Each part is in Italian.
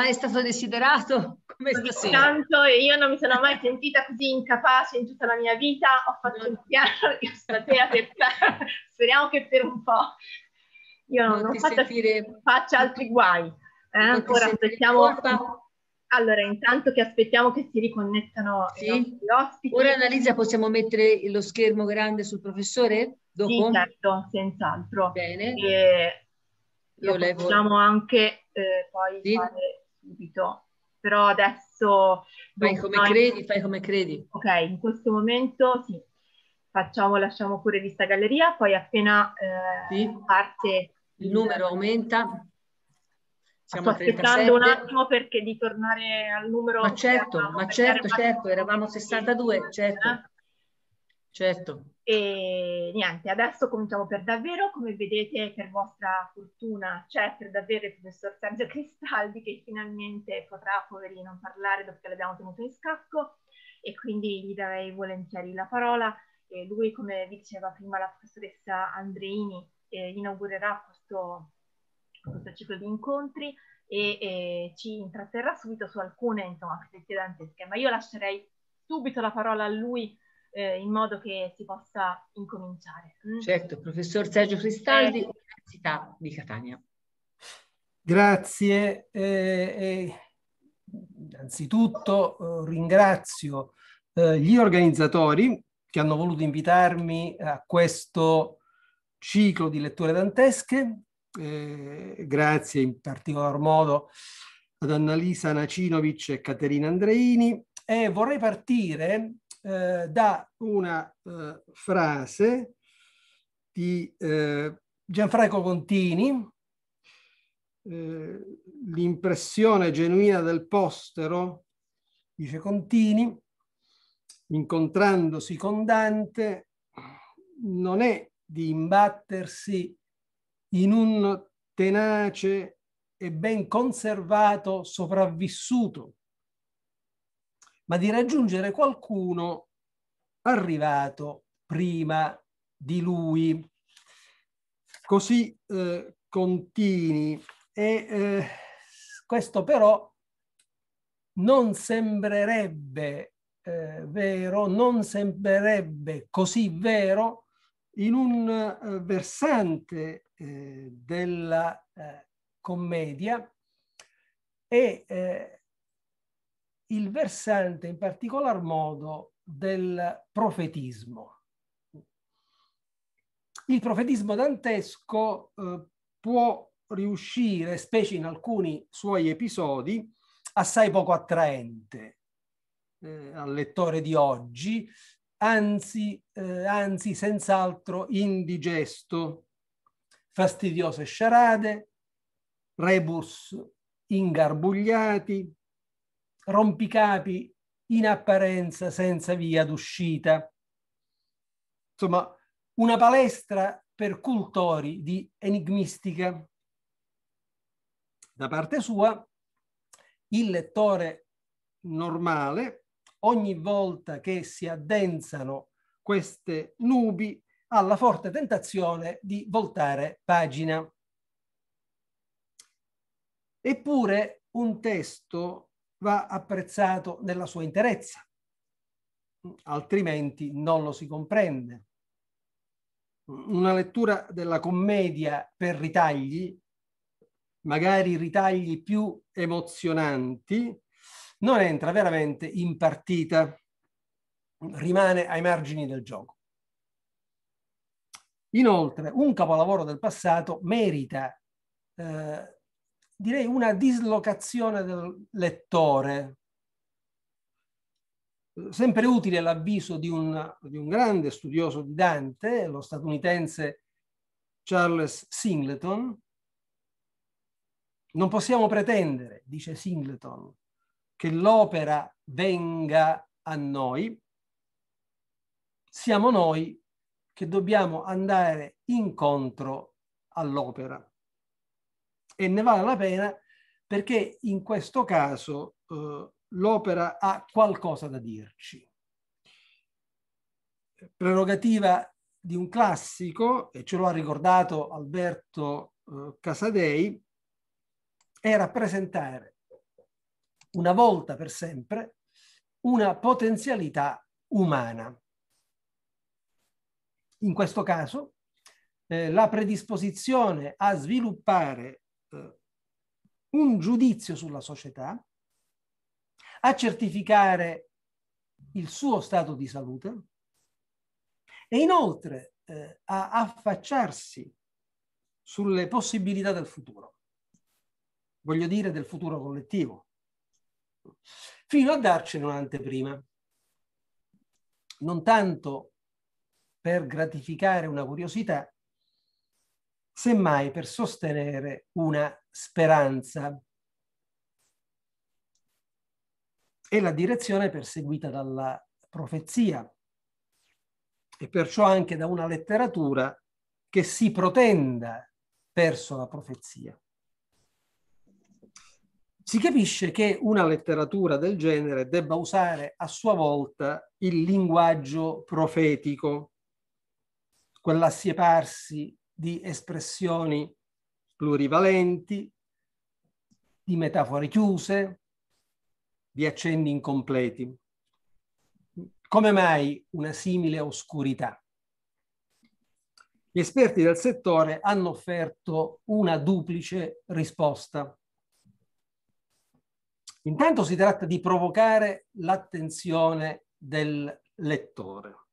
mai stato desiderato come stasera. Tanto io non mi sono mai sentita così incapace in tutta la mia vita, ho fatto il piano io stasera, per, speriamo che per un po'. Io non, non faccia, sentire... faccia altri guai. Eh? Ancora aspettiamo... Allora, intanto che aspettiamo che si riconnettano sì. i nostri ospiti. Ora Annalisa possiamo mettere lo schermo grande sul professore? Dopo? Sì, certo, senz'altro. Bene. E... Io levo. anche eh, poi sì. fare subito, però adesso... Fai come no, credi, fai come credi. Ok, in questo momento sì, facciamo, lasciamo pure vista galleria, poi appena eh, sì. parte... Il numero aumenta. Siamo Sto aspettando un attimo perché di tornare al numero... Ma certo, ma certo, certo, eravamo 62, certo, eh. certo. E niente, adesso cominciamo per davvero, come vedete per vostra fortuna c'è per davvero il professor Sergio Cristaldi che finalmente potrà, poverino, parlare dopo che l'abbiamo tenuto in scacco e quindi gli darei volentieri la parola. E lui, come diceva prima la professoressa Andreini, eh, inaugurerà questo, questo, ciclo di incontri e, e ci intratterrà subito su alcune, insomma, critiche dantesche, ma io lascerei subito la parola a lui eh, in modo che si possa incominciare. Mm. Certo, professor Sergio Cristaldi, eh. Università di Catania. Grazie. Eh, innanzitutto eh, ringrazio eh, gli organizzatori che hanno voluto invitarmi a questo ciclo di letture dantesche. Eh, grazie in particolar modo ad Annalisa Nacinovic e Caterina Andreini e vorrei partire eh, da una eh, frase di eh, Gianfranco Contini, eh, l'impressione genuina del postero, dice Contini, incontrandosi con Dante, non è di imbattersi in un tenace e ben conservato sopravvissuto ma di raggiungere qualcuno arrivato prima di lui. Così eh, contini. E eh, questo però non sembrerebbe eh, vero, non sembrerebbe così vero in un eh, versante eh, della eh, commedia e il versante in particolar modo del profetismo. Il profetismo dantesco eh, può riuscire, specie in alcuni suoi episodi, assai poco attraente eh, al lettore di oggi, anzi, eh, anzi senz'altro indigesto, fastidiose sciarade, rebus ingarbugliati, rompicapi in apparenza senza via d'uscita. Insomma, una palestra per cultori di enigmistica. Da parte sua, il lettore normale, ogni volta che si addensano queste nubi, ha la forte tentazione di voltare pagina. Eppure un testo va apprezzato nella sua interezza, altrimenti non lo si comprende. Una lettura della commedia per ritagli, magari ritagli più emozionanti, non entra veramente in partita, rimane ai margini del gioco. Inoltre, un capolavoro del passato merita eh, direi una dislocazione del lettore. Sempre utile l'avviso di, di, un grande studioso di Dante, lo statunitense Charles Singleton. Non possiamo pretendere, dice Singleton, che l'opera venga a noi. Siamo noi che dobbiamo andare incontro all'opera e ne vale la pena perché in questo caso eh, l'opera ha qualcosa da dirci. Prerogativa di un classico, e ce lo ha ricordato Alberto eh, Casadei, è rappresentare una volta per sempre una potenzialità umana. In questo caso eh, la predisposizione a sviluppare un giudizio sulla società, a certificare il suo stato di salute e inoltre eh, a affacciarsi sulle possibilità del futuro, voglio dire del futuro collettivo, fino a darcene un'anteprima, non tanto per gratificare una curiosità, semmai per sostenere una speranza. È la direzione perseguita dalla profezia e perciò anche da una letteratura che si protenda verso la profezia. Si capisce che una letteratura del genere debba usare a sua volta il linguaggio profetico, quell'assieparsi di espressioni plurivalenti, di metafore chiuse, di accenni incompleti. Come mai una simile oscurità? Gli esperti del settore hanno offerto una duplice risposta. Intanto si tratta di provocare l'attenzione del lettore,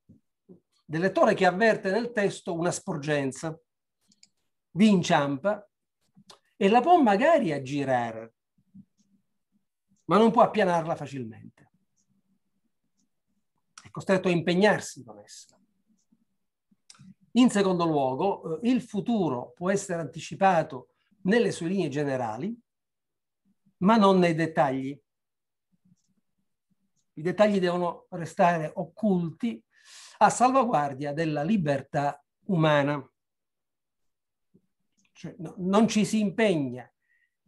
del lettore che avverte nel testo una sporgenza, vi inciampa e la può magari aggirare, ma non può appianarla facilmente. È costretto a impegnarsi con essa. In secondo luogo, eh, il futuro può essere anticipato nelle sue linee generali, ma non nei dettagli. I dettagli devono restare occulti a salvaguardia della libertà umana cioè, no, non ci si impegna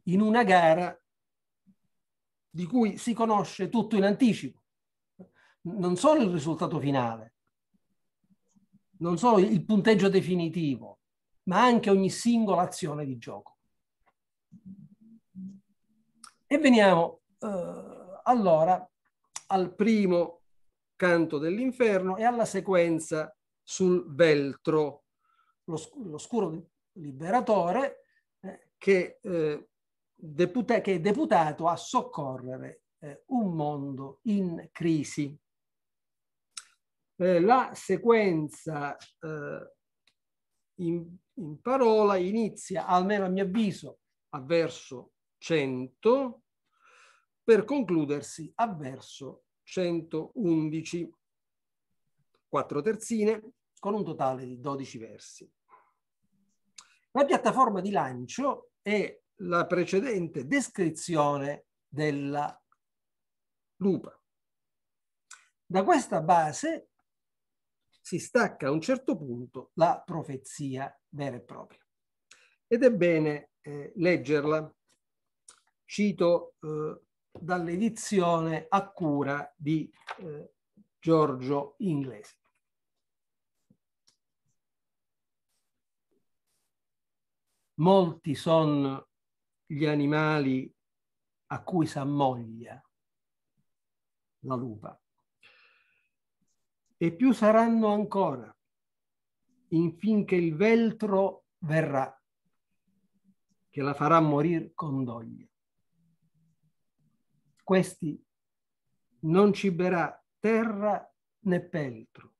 in una gara di cui si conosce tutto in anticipo, non solo il risultato finale, non solo il punteggio definitivo, ma anche ogni singola azione di gioco. E veniamo eh, allora al primo canto dell'inferno e alla sequenza sul veltro, lo, scuro liberatore eh, che, eh, deputa- che, è deputato a soccorrere eh, un mondo in crisi. Eh, la sequenza eh, in, in, parola inizia, almeno a mio avviso, a verso 100 per concludersi a verso 111, quattro terzine, con un totale di 12 versi. La piattaforma di lancio è la precedente descrizione della lupa. Da questa base si stacca a un certo punto la profezia vera e propria. Ed è bene eh, leggerla. Cito eh, dall'edizione a cura di eh, Giorgio Inglese. Molti sono gli animali a cui s'ammoglia la lupa. E più saranno ancora, infinché il veltro verrà, che la farà morire con doglia. Questi non ciberà terra né peltro,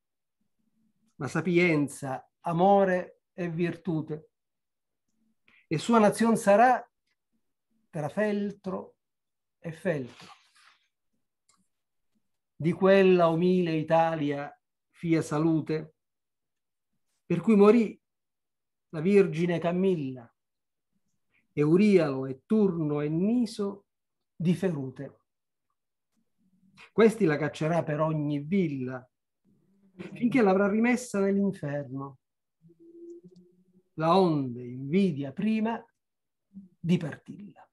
ma sapienza, amore e virtute e sua nazione sarà tra feltro e feltro. Di quella umile Italia fia salute, per cui morì la Vergine Camilla, Eurialo e Turno e Niso di Ferute. Questi la caccerà per ogni villa, finché l'avrà rimessa nell'inferno, la onde invidia prima di partirla.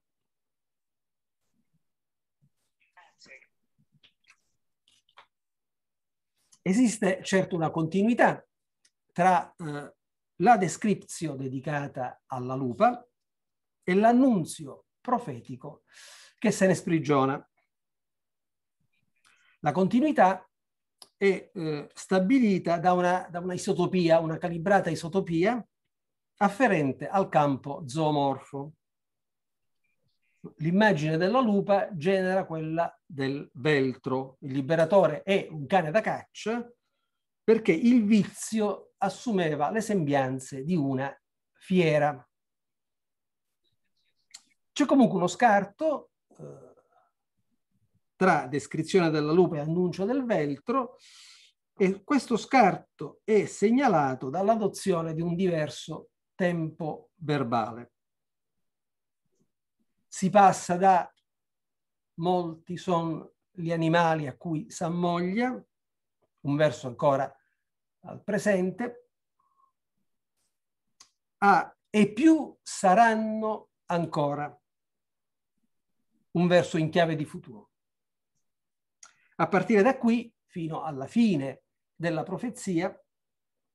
Esiste certo una continuità tra eh, la descrizione dedicata alla lupa e l'annunzio profetico che se ne sprigiona. La continuità è eh, stabilita da una, da una isotopia, una calibrata isotopia afferente al campo zoomorfo. L'immagine della lupa genera quella del veltro. Il liberatore è un cane da caccia perché il vizio assumeva le sembianze di una fiera. C'è comunque uno scarto eh, tra descrizione della lupa e annuncio del veltro e questo scarto è segnalato dall'adozione di un diverso tempo verbale. Si passa da molti sono gli animali a cui s'ammoglia, un verso ancora al presente, a e più saranno ancora, un verso in chiave di futuro. A partire da qui, fino alla fine della profezia,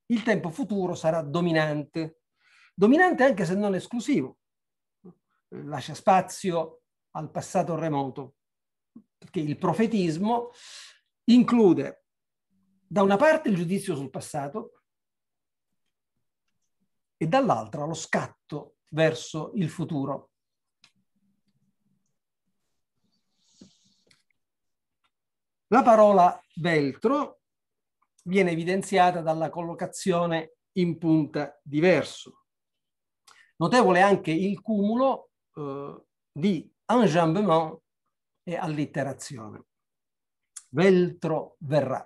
il tempo futuro sarà dominante dominante anche se non esclusivo, lascia spazio al passato remoto, perché il profetismo include da una parte il giudizio sul passato e dall'altra lo scatto verso il futuro. La parola veltro viene evidenziata dalla collocazione in punta di verso. Notevole anche il cumulo eh, di enjambement e allitterazione. Veltro verrà.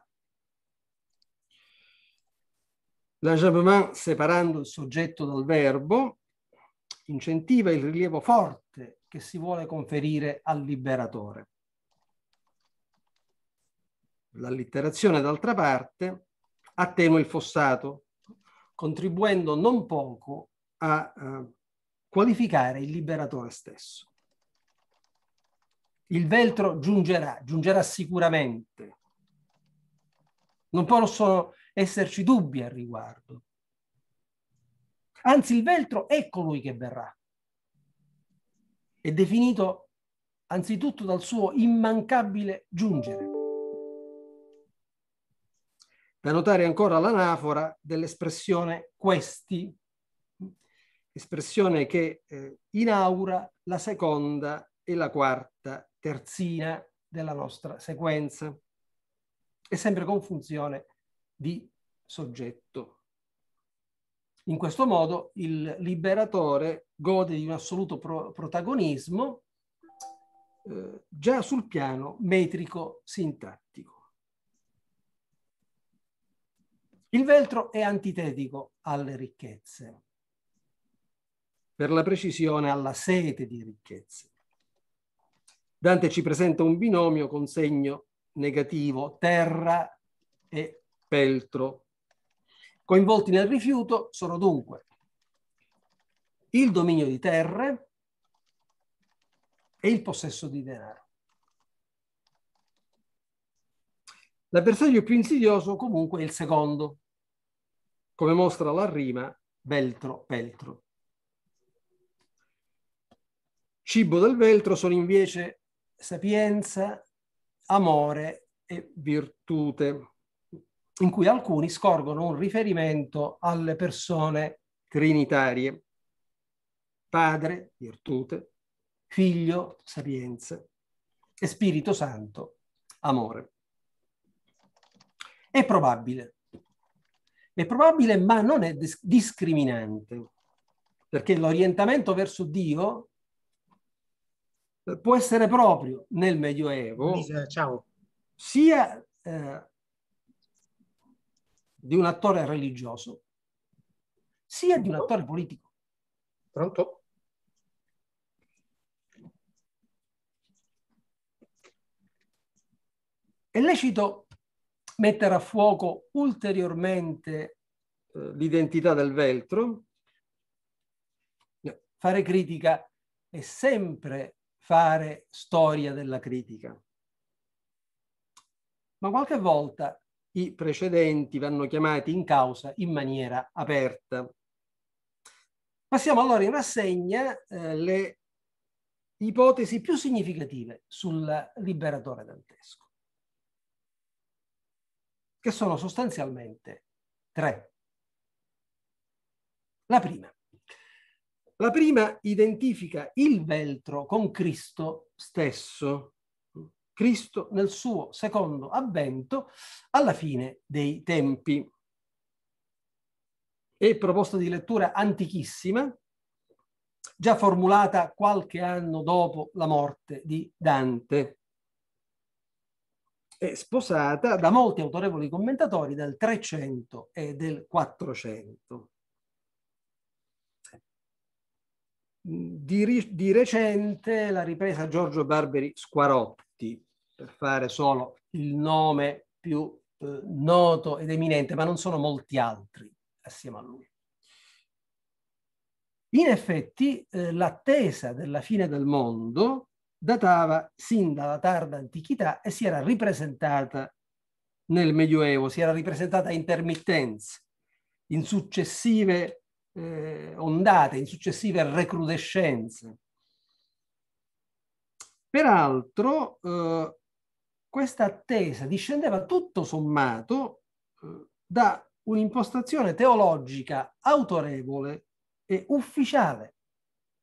L'enjambement, separando il soggetto dal verbo, incentiva il rilievo forte che si vuole conferire al liberatore. L'allitterazione, d'altra parte, attenua il fossato, contribuendo non poco a qualificare il liberatore stesso. Il veltro giungerà, giungerà sicuramente. Non possono esserci dubbi al riguardo. Anzi, il veltro è colui che verrà. È definito anzitutto dal suo immancabile giungere. Da notare ancora l'anafora dell'espressione questi espressione che eh, inaugura la seconda e la quarta terzina della nostra sequenza, e sempre con funzione di soggetto. In questo modo il liberatore gode di un assoluto pro protagonismo eh, già sul piano metrico-sintattico. Il veltro è antitetico alle ricchezze per la precisione alla sete di ricchezze. Dante ci presenta un binomio con segno negativo, terra e peltro. Coinvolti nel rifiuto sono dunque il dominio di terre e il possesso di denaro. L'avversario più insidioso comunque è il secondo, come mostra la rima Beltro-Peltro. Cibo del veltro sono invece sapienza, amore e virtute, in cui alcuni scorgono un riferimento alle persone trinitarie. Padre, virtute, figlio, sapienza e Spirito Santo, amore. È probabile, è probabile ma non è discriminante, perché l'orientamento verso Dio può essere proprio nel Medioevo Ciao. sia eh, di un attore religioso sia di un attore politico. Pronto? È lecito mettere a fuoco ulteriormente eh, l'identità del veltro? Fare critica è sempre fare storia della critica. Ma qualche volta i precedenti vanno chiamati in causa in maniera aperta. Passiamo allora in rassegna eh, le ipotesi più significative sul liberatore dantesco, che sono sostanzialmente tre. La prima, la prima identifica il veltro con Cristo stesso, Cristo nel suo secondo avvento alla fine dei tempi. E proposta di lettura antichissima, già formulata qualche anno dopo la morte di Dante. È sposata da molti autorevoli commentatori del 300 e del 400. Di, di recente la ripresa Giorgio Barberi Squarotti, per fare solo il nome più eh, noto ed eminente, ma non sono molti altri assieme a lui. In effetti eh, l'attesa della fine del mondo datava sin dalla tarda antichità e si era ripresentata nel Medioevo, si era ripresentata a intermittenza, in successive eh, ondate, in successive recrudescenze. Peraltro eh, questa attesa discendeva tutto sommato eh, da un'impostazione teologica autorevole e ufficiale,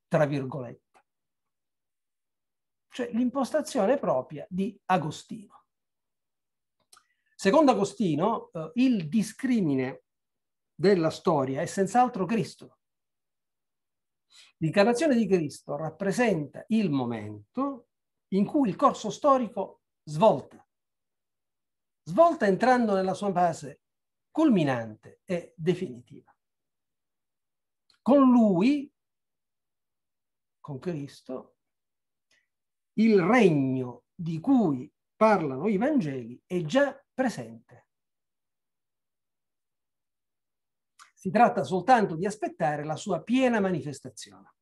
tra virgolette. Cioè l'impostazione propria di Agostino. Secondo Agostino, eh, il discrimine della storia è senz'altro Cristo. L'incarnazione di Cristo rappresenta il momento in cui il corso storico svolta, svolta entrando nella sua fase culminante e definitiva. Con lui, con Cristo, il regno di cui parlano i Vangeli è già presente Si tratta soltanto di aspettare la sua piena manifestazione.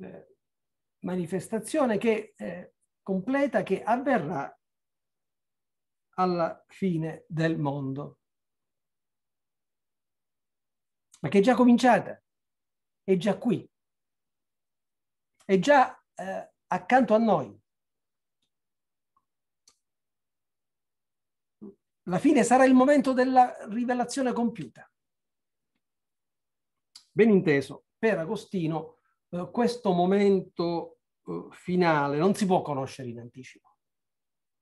Eh, manifestazione che, eh, completa che avverrà alla fine del mondo. Ma che è già cominciata, è già qui, è già eh, accanto a noi. La fine sarà il momento della rivelazione compiuta. Ben inteso, per Agostino eh, questo momento eh, finale non si può conoscere in anticipo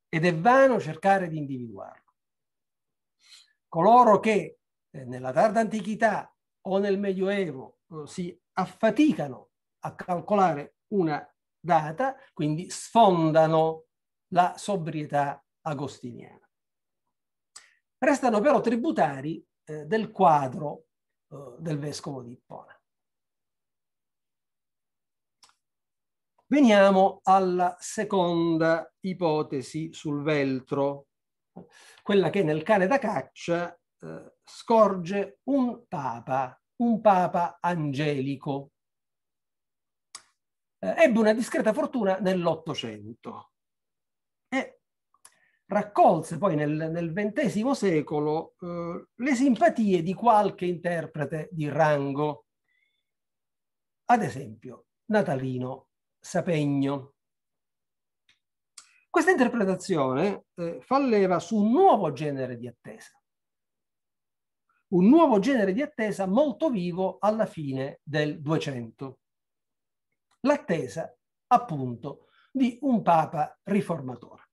ed è vano cercare di individuarlo. Coloro che eh, nella tarda antichità o nel Medioevo eh, si affaticano a calcolare una data, quindi sfondano la sobrietà agostiniana restano però tributari eh, del quadro eh, del vescovo di Ippona. Veniamo alla seconda ipotesi sul veltro, quella che nel cane da caccia eh, scorge un papa, un papa angelico. Eh, ebbe una discreta fortuna nell'Ottocento raccolse poi nel, nel XX secolo eh, le simpatie di qualche interprete di rango, ad esempio Natalino Sapegno. Questa interpretazione eh, fa leva su un nuovo genere di attesa, un nuovo genere di attesa molto vivo alla fine del 200, l'attesa appunto di un papa riformatore.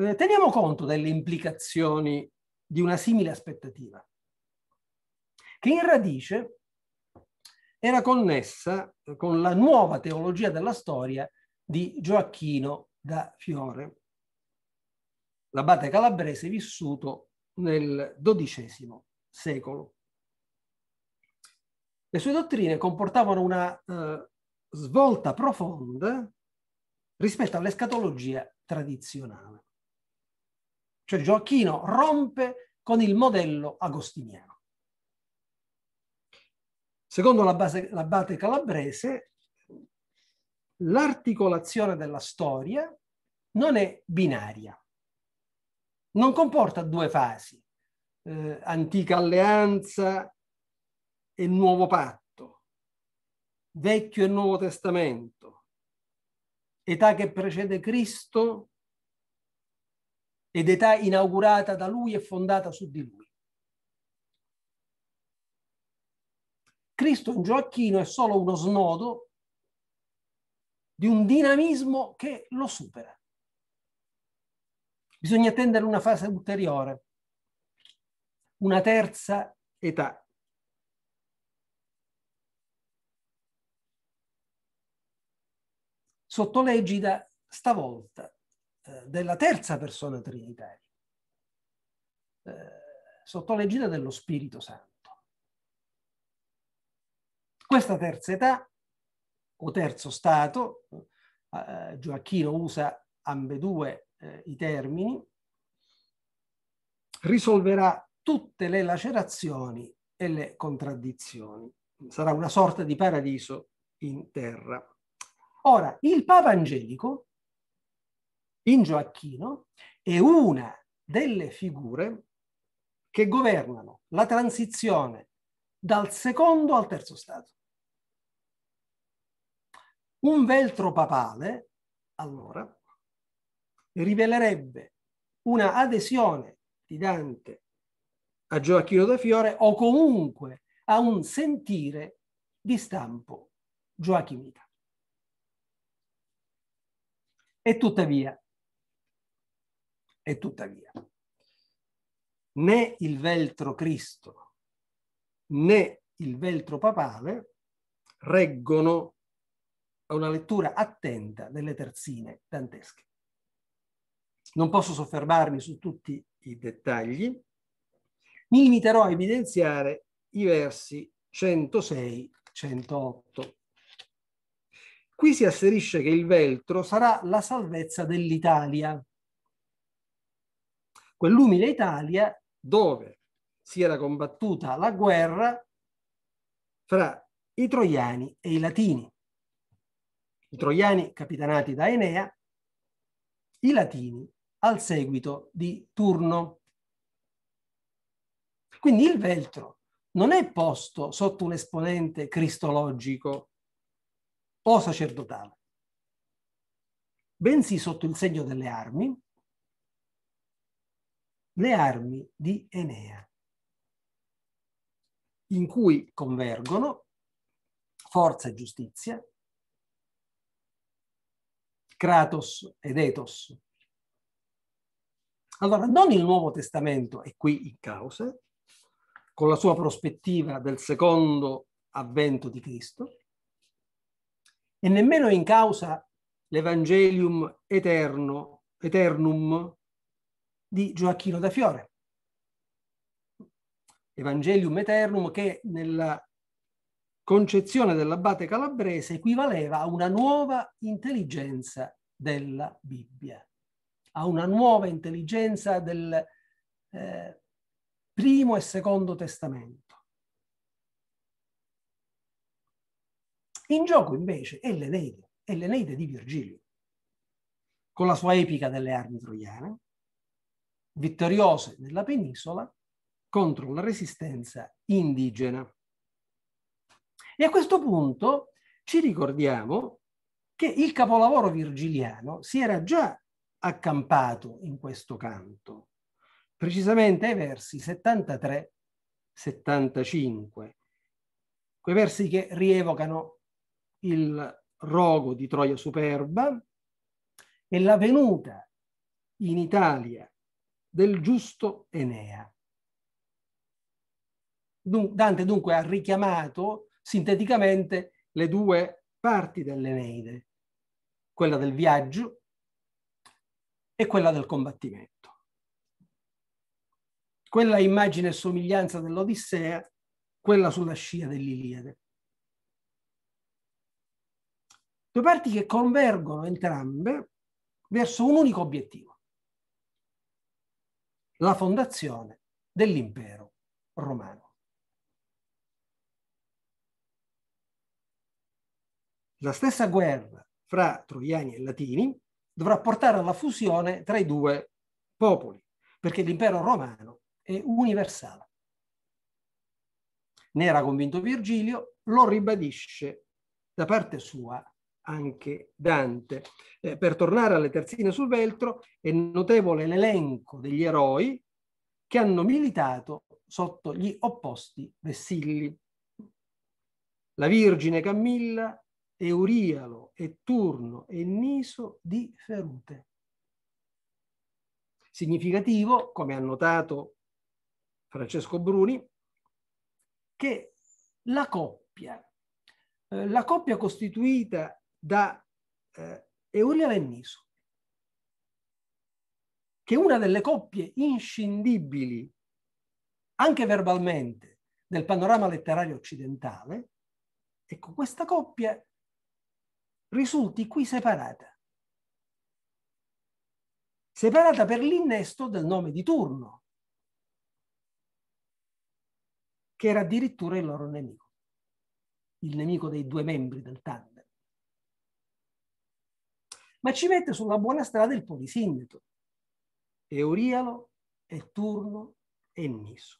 Eh, teniamo conto delle implicazioni di una simile aspettativa, che in radice era connessa con la nuova teologia della storia di Gioacchino da Fiore, l'abate calabrese vissuto nel XII secolo. Le sue dottrine comportavano una eh, svolta profonda rispetto all'escatologia tradizionale. Cioè Gioacchino rompe con il modello agostiniano. Secondo l'abate calabrese, l'articolazione della storia non è binaria, non comporta due fasi, eh, antica alleanza e nuovo patto, vecchio e nuovo testamento, età che precede Cristo ed età inaugurata da lui e fondata su di lui. Cristo in Gioacchino è solo uno snodo di un dinamismo che lo supera. Bisogna attendere una fase ulteriore, una terza età. Sotto l'egida stavolta eh, della terza persona trinitaria, eh, sotto l'egida dello Spirito Santo. Questa terza età o terzo stato, eh, Gioacchino usa ambedue i termini, risolverà tutte le lacerazioni e le contraddizioni. Sarà una sorta di paradiso in terra. Ora, il Papa Angelico in Gioacchino è una delle figure che governano la transizione dal secondo al terzo stato. Un veltro papale, allora, rivelerebbe una adesione di Dante a Gioacchino da Fiore o comunque a un sentire di stampo gioachimita. E tuttavia e tuttavia, né il veltro Cristo né il veltro papale reggono a una lettura attenta delle terzine dantesche. Non posso soffermarmi su tutti i dettagli, mi limiterò a evidenziare i versi 106-108. Qui si asserisce che il veltro sarà la salvezza dell'Italia quell'umile Italia dove si era combattuta la guerra fra i troiani e i latini. I troiani capitanati da Enea, i latini al seguito di Turno. Quindi il veltro non è posto sotto un esponente cristologico o sacerdotale, bensì sotto il segno delle armi, le armi di Enea, in cui convergono forza e giustizia, Kratos ed Ethos. Allora, non il Nuovo Testamento è qui in causa, eh, con la sua prospettiva del secondo avvento di Cristo, e nemmeno in causa l'Evangelium eterno, eternum di Gioacchino da Fiore. Evangelium Eternum che nella concezione dell'abate calabrese equivaleva a una nuova intelligenza della Bibbia, a una nuova intelligenza del eh, primo e secondo testamento. In gioco invece è l'Eneide, è l'Eneide di Virgilio, con la sua epica delle armi troiane, vittoriose nella penisola contro la resistenza indigena. E a questo punto ci ricordiamo che il capolavoro virgiliano si era già accampato in questo canto, precisamente ai versi 73-75, quei versi che rievocano il rogo di Troia Superba e la venuta in Italia del giusto Enea. Dante dunque ha richiamato sinteticamente le due parti dell'Eneide, quella del viaggio e quella del combattimento. Quella immagine e somiglianza dell'Odissea, quella sulla scia dell'Iliade. Due parti che convergono entrambe verso un unico obiettivo la fondazione dell'impero romano. La stessa guerra fra troiani e latini dovrà portare alla fusione tra i due popoli, perché l'impero romano è universale. Ne era convinto Virgilio, lo ribadisce da parte sua anche Dante. Eh, per tornare alle terzine sul veltro, è notevole l'elenco degli eroi che hanno militato sotto gli opposti vessilli. La Vergine Cammilla, Eurialo, Etturno e Niso di Ferute. Significativo, come ha notato Francesco Bruni, che la coppia, eh, la coppia costituita da eh, Eulia Venniso, che è una delle coppie inscindibili, anche verbalmente, del panorama letterario occidentale, ecco, questa coppia risulti qui separata. Separata per l'innesto del nome di turno, che era addirittura il loro nemico, il nemico dei due membri del tandem ma ci mette sulla buona strada il polisindeto. Eurialo e e Niso.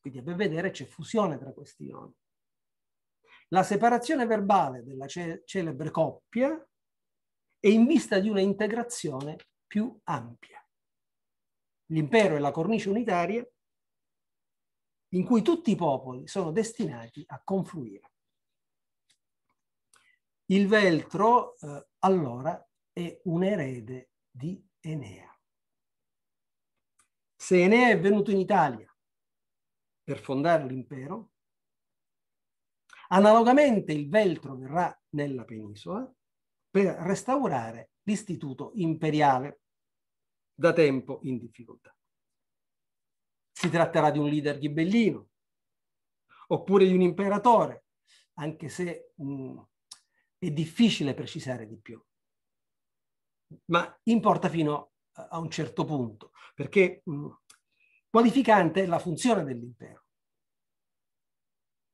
Quindi a ben vedere c'è fusione tra questi nomi. La separazione verbale della ce celebre coppia è in vista di una integrazione più ampia. L'impero è la cornice unitaria in cui tutti i popoli sono destinati a confluire. Il Veltro eh, allora è un erede di Enea. Se Enea è venuto in Italia per fondare l'impero, analogamente il Veltro verrà nella penisola per restaurare l'istituto imperiale da tempo in difficoltà. Si tratterà di un leader ghibellino, oppure di un imperatore, anche se mh, è difficile precisare di più, ma importa fino a un certo punto, perché qualificante è la funzione dell'impero.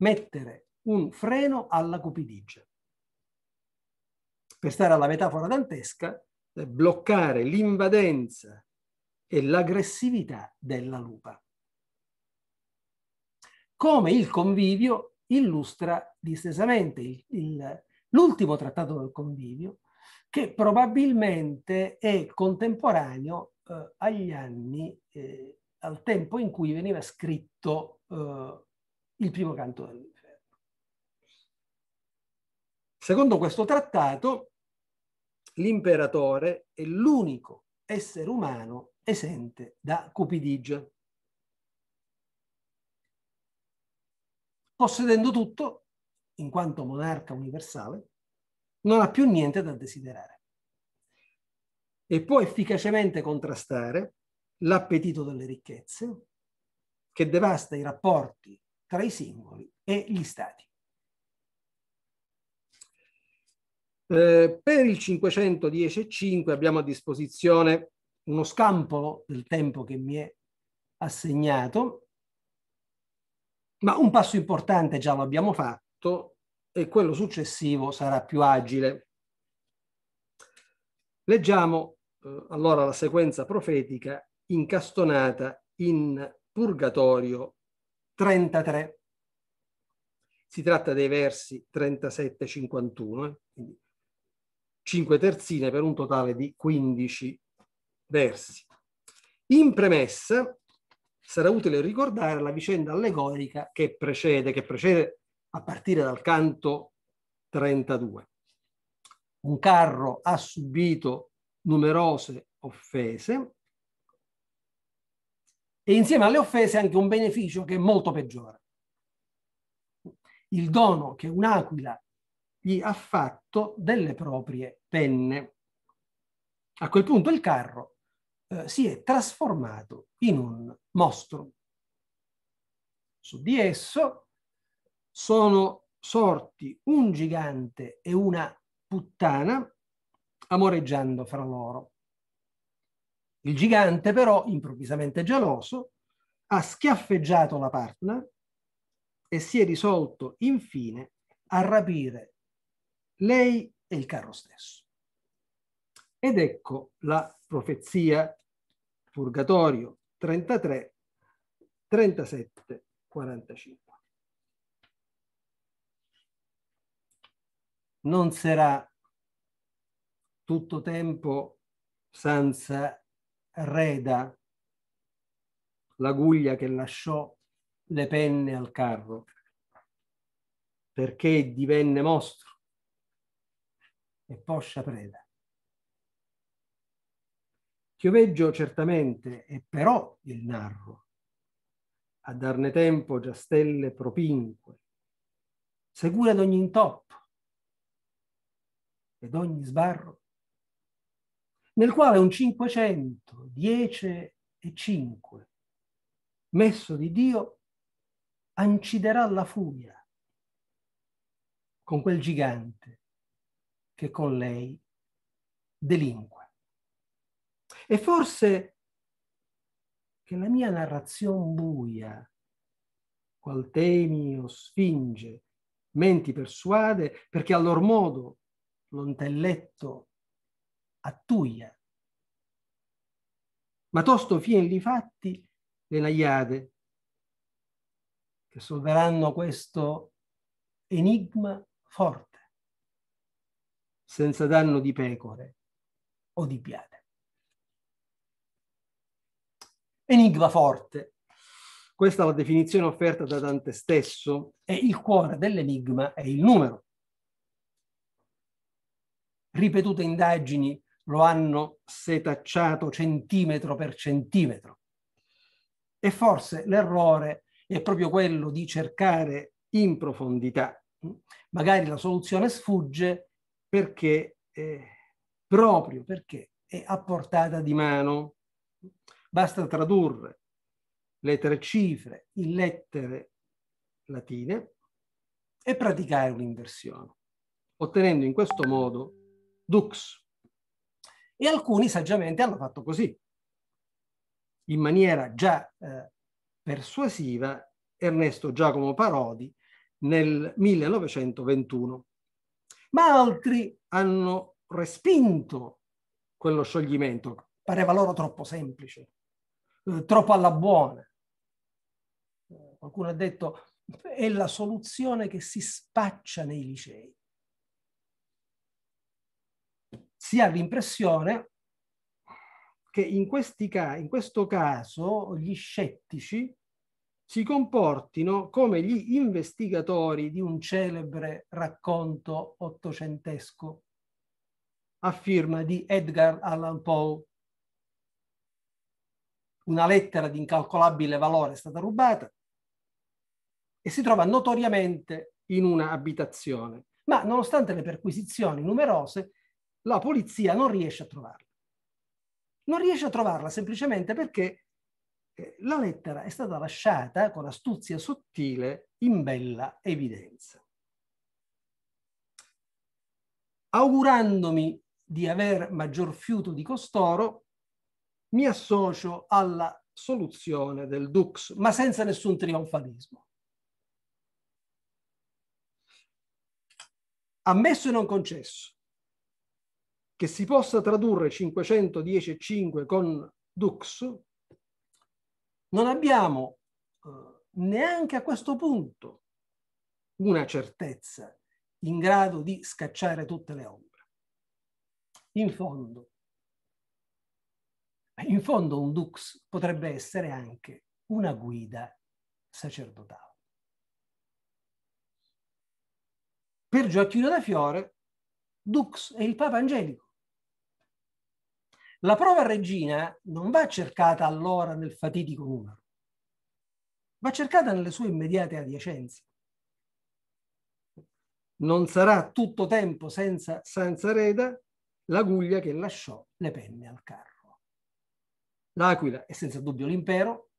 Mettere un freno alla cupidigia. Per stare alla metafora dantesca, eh, bloccare l'invadenza e l'aggressività della lupa. Come il convivio illustra distesamente il, il l'ultimo trattato del convivio, che probabilmente è contemporaneo eh, agli anni, eh, al tempo in cui veniva scritto eh, il primo canto dell'inferno. Secondo questo trattato, l'imperatore è l'unico essere umano esente da cupidigia. Possedendo tutto, in quanto monarca universale, non ha più niente da desiderare e può efficacemente contrastare l'appetito delle ricchezze che devasta i rapporti tra i singoli e gli stati. Eh, per il 510-5 abbiamo a disposizione uno scampolo del tempo che mi è assegnato, ma un passo importante già l'abbiamo fatto, e quello successivo sarà più agile. Leggiamo eh, allora la sequenza profetica incastonata in Purgatorio 33. Si tratta dei versi 37-51, eh, quindi 5 terzine per un totale di 15 versi. In premessa sarà utile ricordare la vicenda allegorica che precede, che precede a partire dal canto 32. Un carro ha subito numerose offese e insieme alle offese anche un beneficio che è molto peggiore. Il dono che un'aquila gli ha fatto delle proprie penne. A quel punto il carro eh, si è trasformato in un mostro. Su di esso sono sorti un gigante e una puttana amoreggiando fra loro. Il gigante però, improvvisamente geloso, ha schiaffeggiato la partner e si è risolto infine a rapire lei e il carro stesso. Ed ecco la profezia Purgatorio 33, 37, 45. non sarà tutto tempo senza reda l'aguglia che lasciò le penne al carro, perché divenne mostro e poscia preda. Chioveggio certamente è però il narro, a darne tempo già stelle propinque, segura ad ogni intoppo, ed ogni sbarro, nel quale un 500, 10 e 5, messo di Dio, anciderà la furia con quel gigante che con lei delinque. E forse che la mia narrazione buia, qual temi o sfinge, menti persuade, perché a loro modo l'intelletto attuia. Ma tosto fien li fatti le naiade che solveranno questo enigma forte, senza danno di pecore o di piade. Enigma forte, questa è la definizione offerta da Dante stesso, e il cuore dell'enigma è il numero ripetute indagini lo hanno setacciato centimetro per centimetro. E forse l'errore è proprio quello di cercare in profondità. Magari la soluzione sfugge perché, eh, proprio perché è a portata di mano. Basta tradurre le tre cifre in lettere latine e praticare un'inversione, ottenendo in questo modo dux. E alcuni saggiamente hanno fatto così, in maniera già eh, persuasiva, Ernesto Giacomo Parodi nel 1921. Ma altri hanno respinto quello scioglimento, pareva loro troppo semplice, eh, troppo alla buona. Eh, qualcuno ha detto è la soluzione che si spaccia nei licei si ha l'impressione che in, ca- in questo caso gli scettici si comportino come gli investigatori di un celebre racconto ottocentesco a firma di Edgar Allan Poe. Una lettera di incalcolabile valore è stata rubata e si trova notoriamente in una abitazione, ma nonostante le perquisizioni numerose la polizia non riesce a trovarla. Non riesce a trovarla semplicemente perché eh, la lettera è stata lasciata con astuzia sottile in bella evidenza. Augurandomi di aver maggior fiuto di costoro, mi associo alla soluzione del Dux, ma senza nessun trionfalismo. Ammesso e non concesso che si possa tradurre 510,5 con Dux, non abbiamo eh, neanche a questo punto una certezza in grado di scacciare tutte le ombre. In fondo, in fondo un dux potrebbe essere anche una guida sacerdotale. Per Gioacchino da Fiore, dux è il Papa Angelico. La prova regina non va cercata allora nel fatidico numero, va cercata nelle sue immediate adiacenze. Non sarà tutto tempo senza, senza reda l'aguglia che lasciò le penne al carro. L'Aquila è senza dubbio l'impero,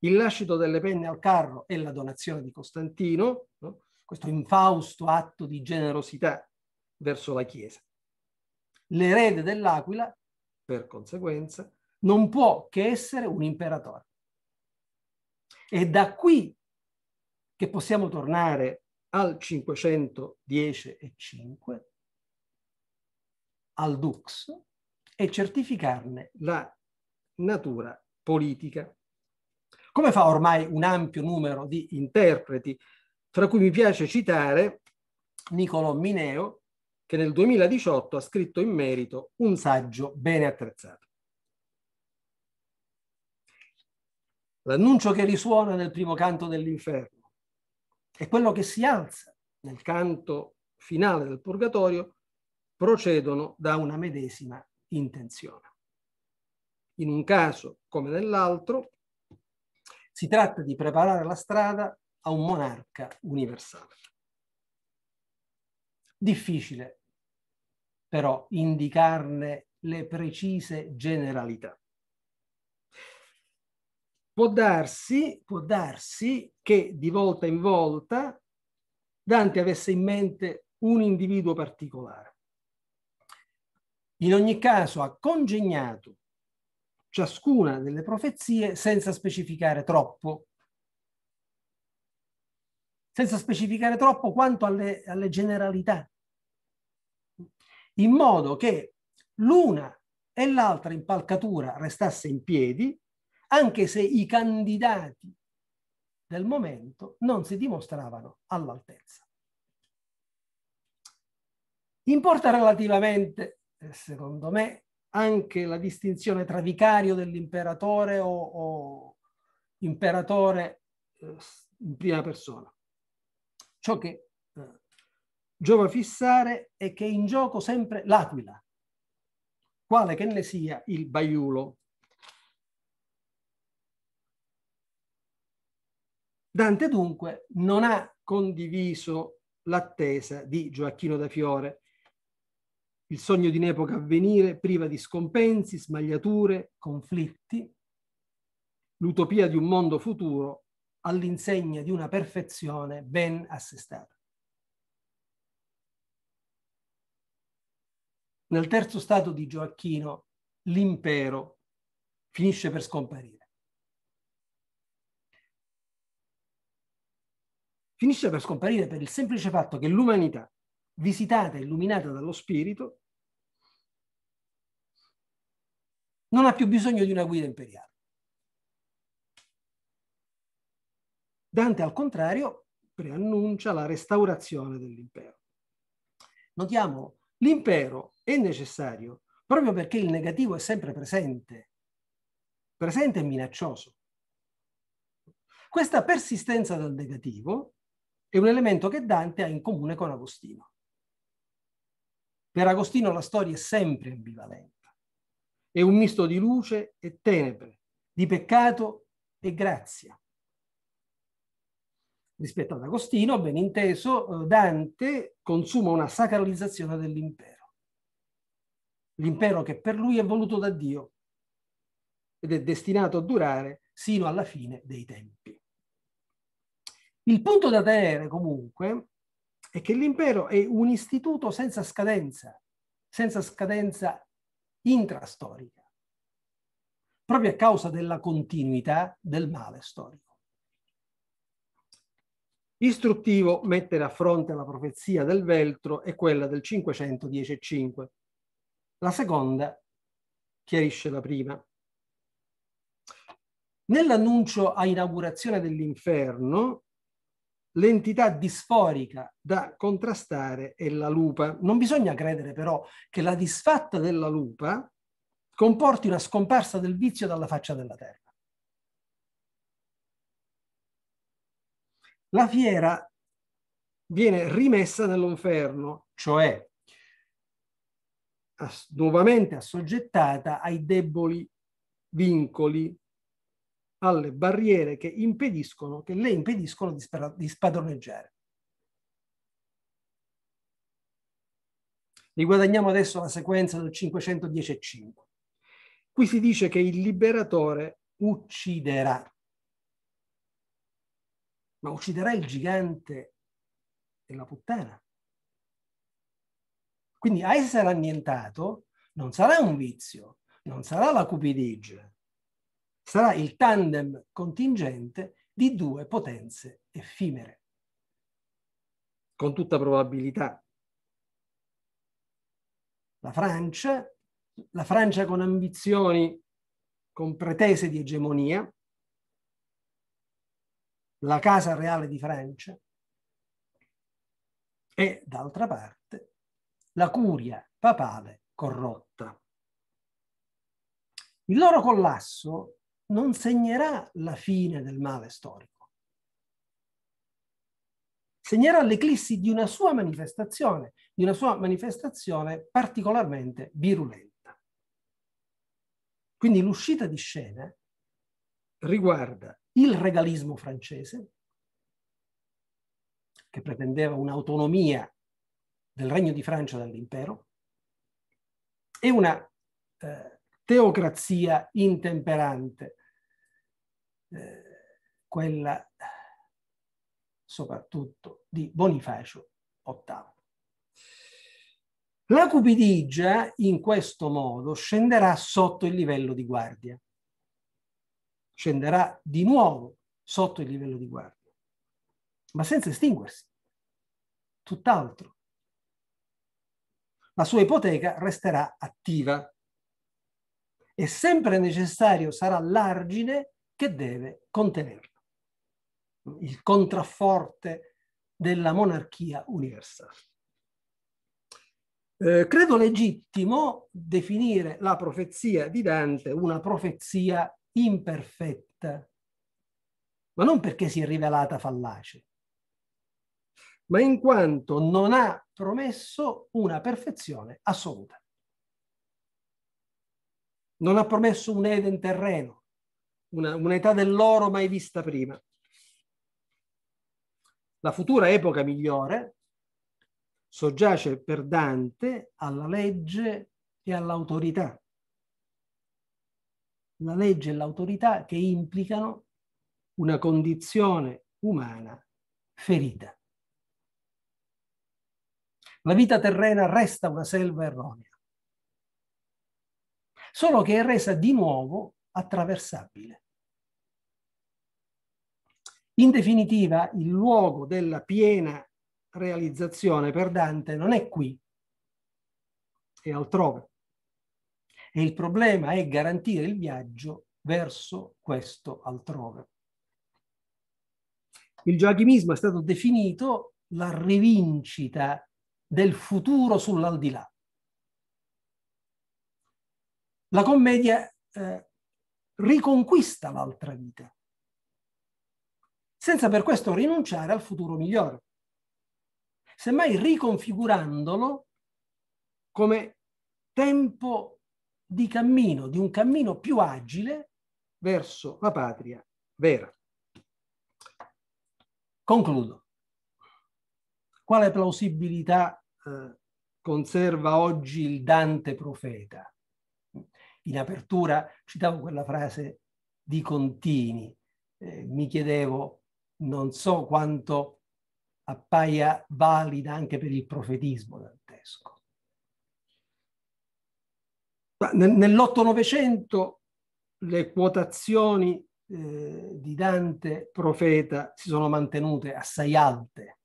il lascito delle penne al carro è la donazione di Costantino, no? questo infausto atto di generosità verso la Chiesa l'erede dell'aquila, per conseguenza, non può che essere un imperatore. È da qui che possiamo tornare al 510 e 5, al Dux, e certificarne la natura politica. Come fa ormai un ampio numero di interpreti, tra cui mi piace citare Niccolò Mineo, che nel 2018 ha scritto in merito un saggio bene attrezzato. L'annuncio che risuona nel primo canto dell'inferno e quello che si alza nel canto finale del purgatorio procedono da una medesima intenzione. In un caso come nell'altro si tratta di preparare la strada a un monarca universale. Difficile però indicarne le precise generalità. Può darsi, può darsi che di volta in volta Dante avesse in mente un individuo particolare. In ogni caso ha congegnato ciascuna delle profezie senza specificare troppo, senza specificare troppo quanto alle, alle generalità in modo che l'una e l'altra impalcatura restasse in piedi, anche se i candidati del momento non si dimostravano all'altezza. Importa relativamente, eh, secondo me, anche la distinzione tra vicario dell'imperatore o, o imperatore eh, in prima persona. Ciò che giova fissare è che è in gioco sempre l'aquila, quale che ne sia il baiulo. Dante dunque non ha condiviso l'attesa di Gioacchino da Fiore, il sogno di un'epoca a venire priva di scompensi, smagliature, conflitti, l'utopia di un mondo futuro all'insegna di una perfezione ben assestata. Nel terzo stato di Gioacchino l'impero finisce per scomparire. Finisce per scomparire per il semplice fatto che l'umanità, visitata e illuminata dallo spirito, non ha più bisogno di una guida imperiale. Dante, al contrario, preannuncia la restaurazione dell'impero. Notiamo L'impero è necessario proprio perché il negativo è sempre presente, presente e minaccioso. Questa persistenza del negativo è un elemento che Dante ha in comune con Agostino. Per Agostino la storia è sempre ambivalente, è un misto di luce e tenebre, di peccato e grazia rispetto ad Agostino, ben inteso, eh, Dante consuma una sacralizzazione dell'impero. L'impero che per lui è voluto da Dio ed è destinato a durare sino alla fine dei tempi. Il punto da tenere comunque è che l'impero è un istituto senza scadenza, senza scadenza intrastorica, proprio a causa della continuità del male storico. Istruttivo mettere a fronte la profezia del Veltro e quella del 510.5. La seconda chiarisce la prima. Nell'annuncio a inaugurazione dell'inferno, l'entità disforica da contrastare è la lupa. Non bisogna credere però che la disfatta della lupa comporti una scomparsa del vizio dalla faccia della terra. la fiera viene rimessa nell'inferno, cioè nuovamente assoggettata ai deboli vincoli, alle barriere che, impediscono, che le impediscono di, di spadroneggiare. Riguadagniamo adesso la sequenza del 510 e 5. Qui si dice che il liberatore ucciderà ma ucciderai il gigante e la puttana. Quindi essere annientato non sarà un vizio, non sarà la cupidigia, sarà il tandem contingente di due potenze effimere. Con tutta probabilità. La Francia, la Francia con ambizioni, con pretese di egemonia, la Casa Reale di Francia e d'altra parte la curia papale corrotta. Il loro collasso non segnerà la fine del male storico, segnerà l'eclissi di una sua manifestazione, di una sua manifestazione particolarmente virulenta. Quindi l'uscita di scena riguarda il regalismo francese, che pretendeva un'autonomia del Regno di Francia dall'impero, e una eh, teocrazia intemperante, eh, quella soprattutto di Bonifacio VIII. La cupidigia in questo modo scenderà sotto il livello di guardia scenderà di nuovo sotto il livello di guardia, ma senza estinguersi, tutt'altro. La sua ipoteca resterà attiva e sempre necessario sarà l'argine che deve contenerlo, il contrafforte della monarchia universale. Eh, credo legittimo definire la profezia di Dante una profezia imperfetta, ma non perché si è rivelata fallace, ma in quanto non ha promesso una perfezione assoluta. Non ha promesso un Eden terreno, una, un'età dell'oro mai vista prima. La futura epoca migliore soggiace per Dante alla legge e all'autorità la legge e l'autorità che implicano una condizione umana ferita. La vita terrena resta una selva erronea, solo che è resa di nuovo attraversabile. In definitiva, il luogo della piena realizzazione per Dante non è qui, è altrove e il problema è garantire il viaggio verso questo altrove. Il gioachimismo è stato definito la rivincita del futuro sull'aldilà. La commedia eh, riconquista l'altra vita, senza per questo rinunciare al futuro migliore, semmai riconfigurandolo come tempo di cammino, di un cammino più agile verso la patria vera. Concludo. Quale plausibilità eh, conserva oggi il Dante profeta? In apertura citavo quella frase di Contini. Eh, mi chiedevo, non so quanto appaia valida anche per il profetismo dantesco. Nell'Otto-Novecento le quotazioni eh, di Dante profeta si sono mantenute assai alte.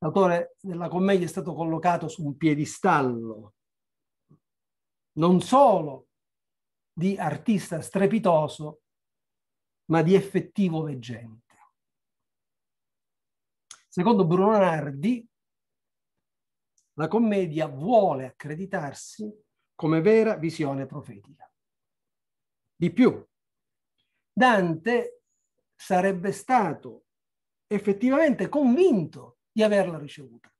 L'autore della commedia è stato collocato su un piedistallo, non solo di artista strepitoso, ma di effettivo veggente. Secondo Bruno Nardi, la commedia vuole accreditarsi come vera visione profetica. Di più, Dante sarebbe stato effettivamente convinto di averla ricevuta.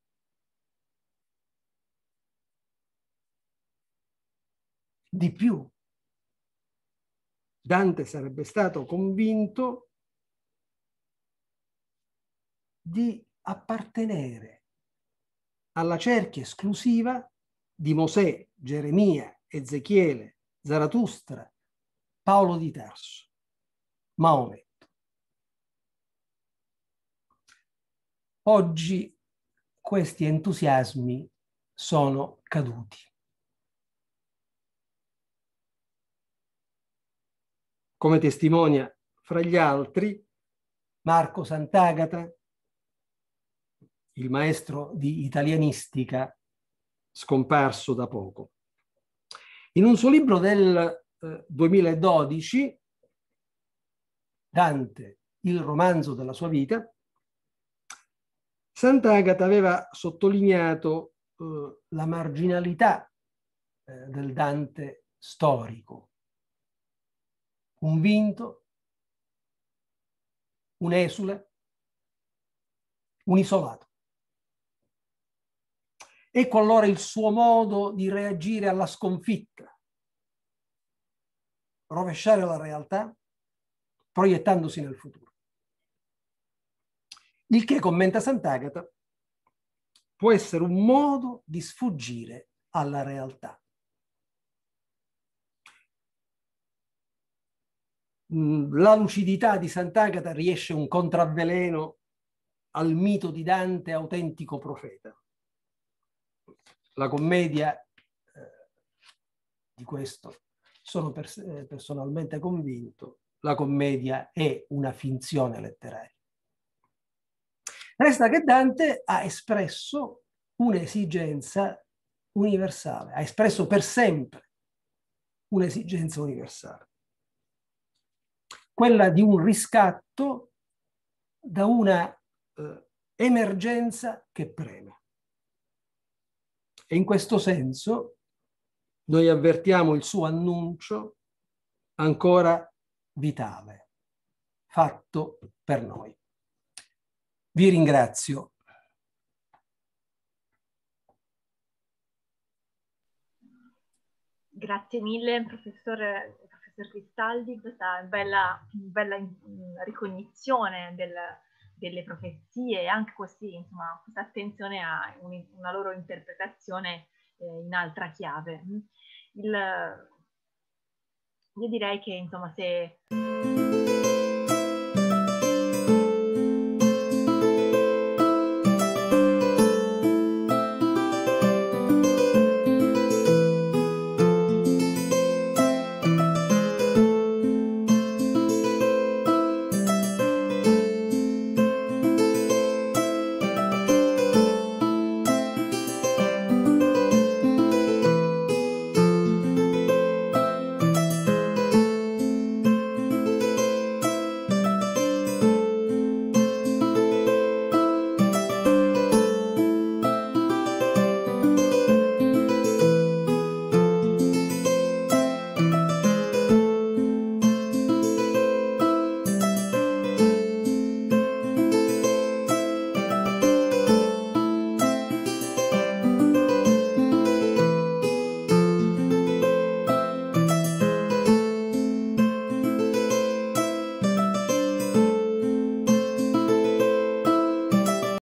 Di più, Dante sarebbe stato convinto di appartenere alla cerchia esclusiva di Mosè, Geremia, Ezechiele, Zaratustra, Paolo di Tarso, Maometto. Oggi questi entusiasmi sono caduti. Come testimonia fra gli altri Marco Sant'Agata, il maestro di italianistica scomparso da poco. In un suo libro del eh, 2012, Dante, il romanzo della sua vita, Sant'Agata aveva sottolineato eh, la marginalità eh, del Dante storico, un vinto, un esule, un isolato. Ecco allora il suo modo di reagire alla sconfitta, rovesciare la realtà proiettandosi nel futuro. Il che, commenta Sant'Agata, può essere un modo di sfuggire alla realtà. Mm, la lucidità di Sant'Agata riesce un contravveleno al mito di Dante autentico profeta la commedia eh, di questo sono pers- eh, personalmente convinto, la commedia è una finzione letteraria. Resta che Dante ha espresso un'esigenza universale, ha espresso per sempre un'esigenza universale, quella di un riscatto da una eh, emergenza che preme. E in questo senso noi avvertiamo il suo annuncio ancora vitale, fatto per noi. Vi ringrazio. Grazie mille, professore, professor Cristaldi, questa bella, bella ricognizione del, delle profezie e anche questi, insomma, questa attenzione a un, una loro interpretazione eh, in altra chiave. Il, io direi che insomma se...